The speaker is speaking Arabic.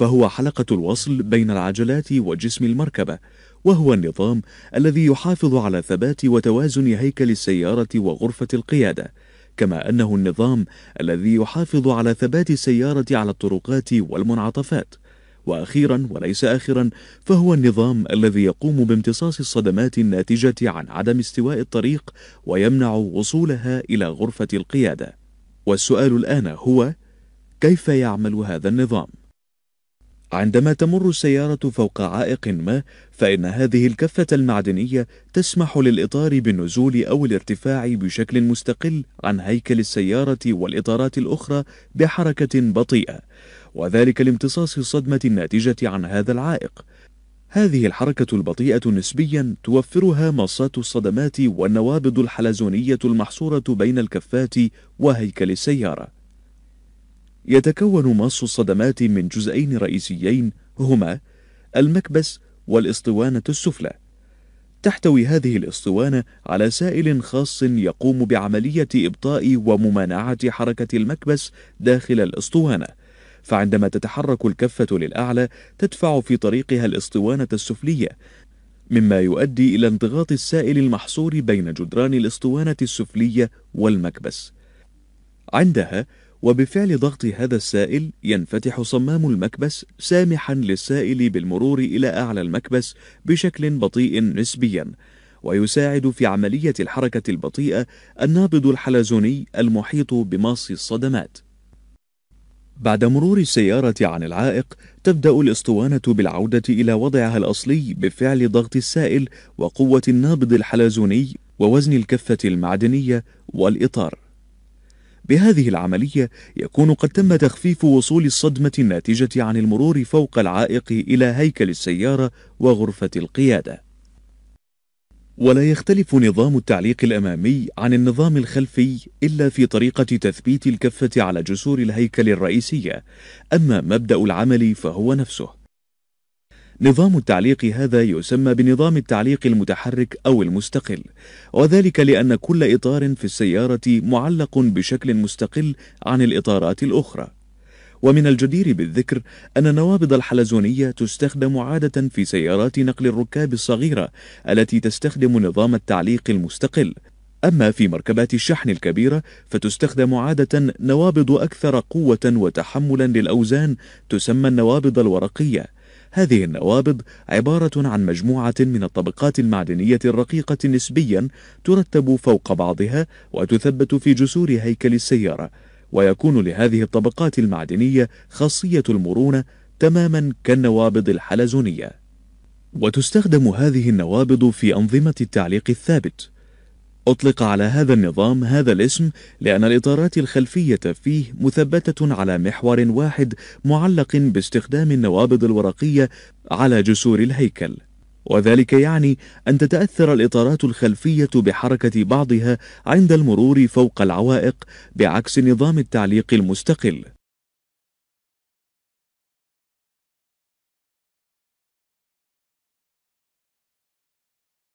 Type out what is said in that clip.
فهو حلقة الوصل بين العجلات وجسم المركبة وهو النظام الذي يحافظ على ثبات وتوازن هيكل السيارة وغرفة القيادة كما أنه النظام الذي يحافظ على ثبات السيارة على الطرقات والمنعطفات وأخيرا وليس آخرا فهو النظام الذي يقوم بامتصاص الصدمات الناتجة عن عدم استواء الطريق ويمنع وصولها إلى غرفة القيادة والسؤال الآن هو كيف يعمل هذا النظام؟ عندما تمر السيارة فوق عائق ما فإن هذه الكفة المعدنية تسمح للإطار بالنزول أو الارتفاع بشكل مستقل عن هيكل السيارة والإطارات الأخرى بحركة بطيئة وذلك لامتصاص الصدمة الناتجة عن هذا العائق هذه الحركة البطيئة نسبيا توفرها مصات الصدمات والنوابض الحلزونية المحصورة بين الكفات وهيكل السيارة يتكون مص الصدمات من جزئين رئيسيين هما المكبس والاسطوانة السفلى تحتوي هذه الاسطوانة على سائل خاص يقوم بعملية إبطاء وممانعة حركة المكبس داخل الاسطوانة فعندما تتحرك الكفة للأعلى تدفع في طريقها الاسطوانة السفلية مما يؤدي إلى انضغاط السائل المحصور بين جدران الاسطوانة السفلية والمكبس عندها وبفعل ضغط هذا السائل ينفتح صمام المكبس سامحا للسائل بالمرور إلى أعلى المكبس بشكل بطيء نسبيا ويساعد في عملية الحركة البطيئة النابض الحلزوني المحيط بماص الصدمات بعد مرور السيارة عن العائق تبدأ الاسطوانة بالعودة إلى وضعها الأصلي بفعل ضغط السائل وقوة النابض الحلزوني ووزن الكفة المعدنية والإطار بهذه العملية يكون قد تم تخفيف وصول الصدمة الناتجة عن المرور فوق العائق إلى هيكل السيارة وغرفة القيادة ولا يختلف نظام التعليق الأمامي عن النظام الخلفي إلا في طريقة تثبيت الكفة على جسور الهيكل الرئيسية أما مبدأ العمل فهو نفسه نظام التعليق هذا يسمى بنظام التعليق المتحرك أو المستقل وذلك لأن كل إطار في السيارة معلق بشكل مستقل عن الإطارات الأخرى ومن الجدير بالذكر أن النوابض الحلزونية تستخدم عادة في سيارات نقل الركاب الصغيرة التي تستخدم نظام التعليق المستقل أما في مركبات الشحن الكبيرة فتستخدم عادة نوابض أكثر قوة وتحملا للأوزان تسمى النوابض الورقية هذه النوابض عبارة عن مجموعة من الطبقات المعدنية الرقيقة نسبيا ترتب فوق بعضها وتثبت في جسور هيكل السيارة ويكون لهذه الطبقات المعدنية خاصية المرونة تماما كالنوابض الحلزونية وتستخدم هذه النوابض في أنظمة التعليق الثابت أطلق على هذا النظام هذا الاسم لأن الإطارات الخلفية فيه مثبتة على محور واحد معلق باستخدام النوابض الورقية على جسور الهيكل وذلك يعني أن تتأثر الإطارات الخلفية بحركة بعضها عند المرور فوق العوائق بعكس نظام التعليق المستقل